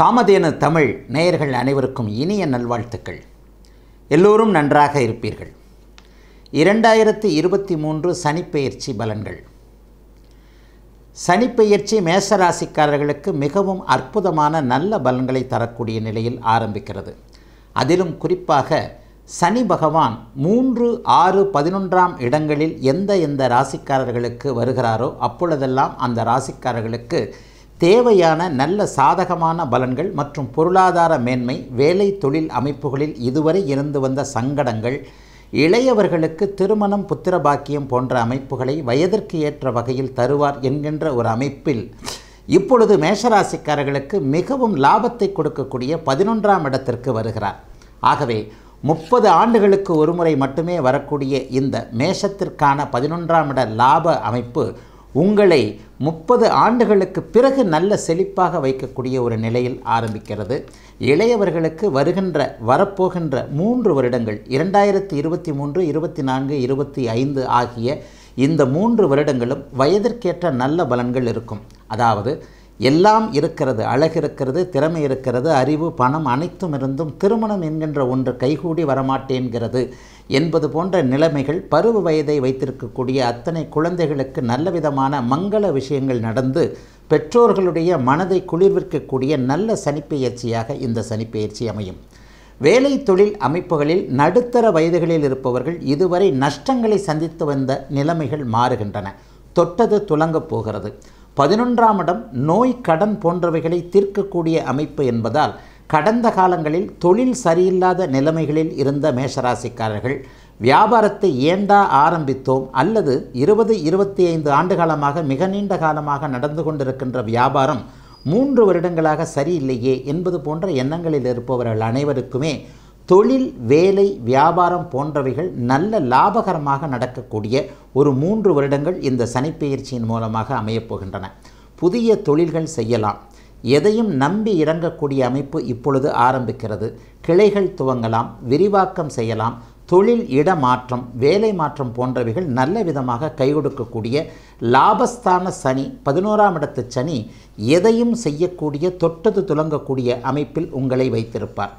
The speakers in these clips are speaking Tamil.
காமதேன தமிழ் நேயர்கள் அனைவருக்கும் இனிய நல்வாழ்த்துக்கள் எல்லோரும் நன்றாக இருப்பீர்கள் இரண்டாயிரத்தி இருபத்தி மூன்று சனிப்பெயர்ச்சி பலன்கள் சனிப்பெயர்ச்சி மேசராசிக்காரர்களுக்கு மிகவும் அற்புதமான நல்ல பலன்களை தரக்கூடிய நிலையில் ஆரம்பிக்கிறது அதிலும் குறிப்பாக சனி பகவான் மூன்று ஆறு பதினொன்றாம் இடங்களில் எந்த எந்த ராசிக்காரர்களுக்கு வருகிறாரோ அப்பொழுதெல்லாம் அந்த ராசிக்காரர்களுக்கு தேவையான நல்ல சாதகமான பலன்கள் மற்றும் பொருளாதார மேன்மை வேலை தொழில் அமைப்புகளில் இதுவரை இருந்து வந்த சங்கடங்கள் இளையவர்களுக்கு திருமணம் புத்திர பாக்கியம் போன்ற அமைப்புகளை வயதிற்கு ஏற்ற வகையில் தருவார் என்கின்ற ஒரு அமைப்பில் இப்பொழுது மேஷராசிக்காரர்களுக்கு மிகவும் லாபத்தை கொடுக்கக்கூடிய பதினொன்றாம் இடத்திற்கு வருகிறார் ஆகவே முப்பது ஆண்டுகளுக்கு ஒருமுறை மட்டுமே வரக்கூடிய இந்த மேஷத்திற்கான பதினொன்றாம் இட லாப அமைப்பு உங்களை முப்பது ஆண்டுகளுக்கு பிறகு நல்ல செழிப்பாக வைக்கக்கூடிய ஒரு நிலையில் ஆரம்பிக்கிறது இளையவர்களுக்கு வருகின்ற வரப்போகின்ற மூன்று வருடங்கள் இரண்டாயிரத்தி இருபத்தி மூன்று இருபத்தி நான்கு இருபத்தி ஐந்து ஆகிய இந்த மூன்று வருடங்களும் வயதிற்கேற்ற நல்ல பலன்கள் இருக்கும் அதாவது எல்லாம் இருக்கிறது அழகு இருக்கிறது திறமை இருக்கிறது அறிவு பணம் அனைத்தும் இருந்தும் திருமணம் என்கின்ற ஒன்று கைகூடி வரமாட்டேன்கிறது என்பது போன்ற நிலைமைகள் பருவ வயதை வைத்திருக்கக்கூடிய அத்தனை குழந்தைகளுக்கு நல்ல விதமான மங்கள விஷயங்கள் நடந்து பெற்றோர்களுடைய மனதை குளிர்விக்கக்கூடிய நல்ல சனிப்பெயர்ச்சியாக இந்த சனிப்பெயர்ச்சி அமையும் வேலை தொழில் அமைப்புகளில் நடுத்தர வயதுகளில் இருப்பவர்கள் இதுவரை நஷ்டங்களை சந்தித்து வந்த நிலைமைகள் மாறுகின்றன தொட்டது துலங்கப் போகிறது பதினொன்றாம் இடம் நோய் கடன் போன்றவைகளை தீர்க்கக்கூடிய அமைப்பு என்பதால் கடந்த காலங்களில் தொழில் சரியில்லாத நிலைமைகளில் இருந்த மேஷராசிக்காரர்கள் வியாபாரத்தை ஏண்டா ஆரம்பித்தோம் அல்லது இருபது இருபத்தி ஐந்து ஆண்டு காலமாக மிக நீண்ட காலமாக நடந்து கொண்டிருக்கின்ற வியாபாரம் மூன்று வருடங்களாக சரியில்லையே என்பது போன்ற எண்ணங்களில் இருப்பவர்கள் அனைவருக்குமே தொழில் வேலை வியாபாரம் போன்றவைகள் நல்ல லாபகரமாக நடக்கக்கூடிய ஒரு மூன்று வருடங்கள் இந்த சனிப்பெயர்ச்சியின் மூலமாக அமையப்போகின்றன புதிய தொழில்கள் செய்யலாம் எதையும் நம்பி இறங்கக்கூடிய அமைப்பு இப்பொழுது ஆரம்பிக்கிறது கிளைகள் துவங்கலாம் விரிவாக்கம் செய்யலாம் தொழில் இடமாற்றம் வேலை மாற்றம் போன்றவைகள் நல்ல விதமாக கை கொடுக்கக்கூடிய லாபஸ்தான சனி பதினோராம் இடத்து சனி எதையும் செய்யக்கூடிய தொட்டது துலங்கக்கூடிய அமைப்பில் உங்களை வைத்திருப்பார்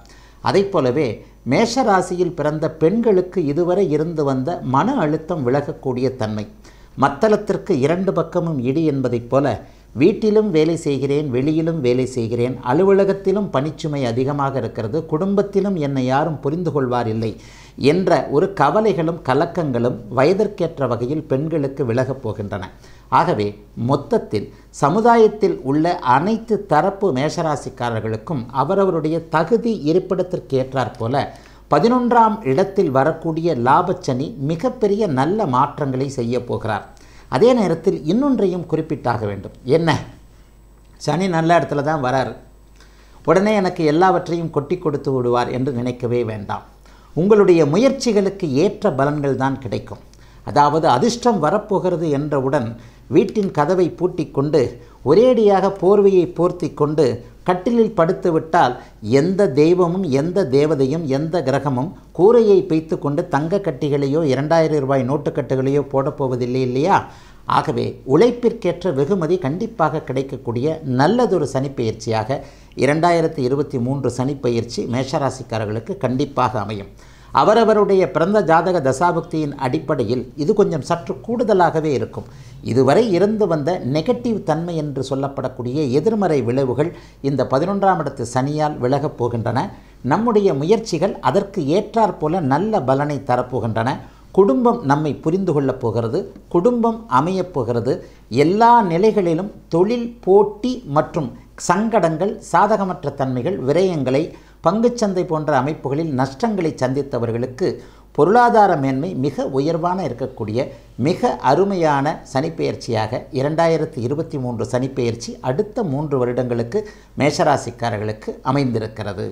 அதைப் போலவே மேஷராசியில் பிறந்த பெண்களுக்கு இதுவரை இருந்து வந்த மன அழுத்தம் விலகக்கூடிய தன்மை மத்தளத்திற்கு இரண்டு பக்கமும் இடி என்பதைப் போல வீட்டிலும் வேலை செய்கிறேன் வெளியிலும் வேலை செய்கிறேன் அலுவலகத்திலும் பணிச்சுமை அதிகமாக இருக்கிறது குடும்பத்திலும் என்னை யாரும் புரிந்து கொள்வார் இல்லை என்ற ஒரு கவலைகளும் கலக்கங்களும் வயதிற்கேற்ற வகையில் பெண்களுக்கு விலகப் போகின்றன ஆகவே மொத்தத்தில் சமுதாயத்தில் உள்ள அனைத்து தரப்பு மேஷராசிக்காரர்களுக்கும் அவரவருடைய தகுதி இருப்பிடத்திற்கேற்றாற் போல பதினொன்றாம் இடத்தில் வரக்கூடிய லாபச்சனி மிகப்பெரிய நல்ல மாற்றங்களை செய்ய போகிறார் அதே நேரத்தில் இன்னொன்றையும் குறிப்பிட்டாக வேண்டும் என்ன சனி நல்ல இடத்துல தான் வராரு உடனே எனக்கு எல்லாவற்றையும் கொட்டி கொடுத்து விடுவார் என்று நினைக்கவே வேண்டாம் உங்களுடைய முயற்சிகளுக்கு ஏற்ற பலன்கள் தான் கிடைக்கும் அதாவது அதிர்ஷ்டம் வரப்போகிறது என்றவுடன் வீட்டின் கதவை பூட்டி கொண்டு ஒரேடியாக போர்வையை போர்த்தி கொண்டு கட்டிலில் படுத்துவிட்டால் எந்த தெய்வமும் எந்த தேவதையும் எந்த கிரகமும் கூரையை பெய்த்து கொண்டு தங்க கட்டிகளையோ இரண்டாயிரம் ரூபாய் நோட்டுக்கட்டுகளையோ போடப்போவதில்லை இல்லையா ஆகவே உழைப்பிற்கேற்ற வெகுமதி கண்டிப்பாக கிடைக்கக்கூடிய நல்லதொரு சனிப்பயிற்சியாக இரண்டாயிரத்தி இருபத்தி மூன்று சனிப்பயிற்சி மேஷராசிக்காரர்களுக்கு கண்டிப்பாக அமையும் அவரவருடைய பிறந்த ஜாதக தசாபக்தியின் அடிப்படையில் இது கொஞ்சம் சற்று கூடுதலாகவே இருக்கும் இதுவரை இருந்து வந்த நெகட்டிவ் தன்மை என்று சொல்லப்படக்கூடிய எதிர்மறை விளைவுகள் இந்த பதினொன்றாம் இடத்து சனியால் விலகப் போகின்றன நம்முடைய முயற்சிகள் அதற்கு ஏற்றாற்போல நல்ல பலனை தரப்போகின்றன குடும்பம் நம்மை புரிந்து கொள்ளப் போகிறது குடும்பம் அமையப் போகிறது எல்லா நிலைகளிலும் தொழில் போட்டி மற்றும் சங்கடங்கள் சாதகமற்ற தன்மைகள் விரயங்களை பங்குச்சந்தை போன்ற அமைப்புகளில் நஷ்டங்களை சந்தித்தவர்களுக்கு பொருளாதார மேன்மை மிக உயர்வான இருக்கக்கூடிய மிக அருமையான சனிப்பெயர்ச்சியாக இரண்டாயிரத்தி இருபத்தி மூன்று சனிப்பெயர்ச்சி அடுத்த மூன்று வருடங்களுக்கு மேஷராசிக்காரர்களுக்கு அமைந்திருக்கிறது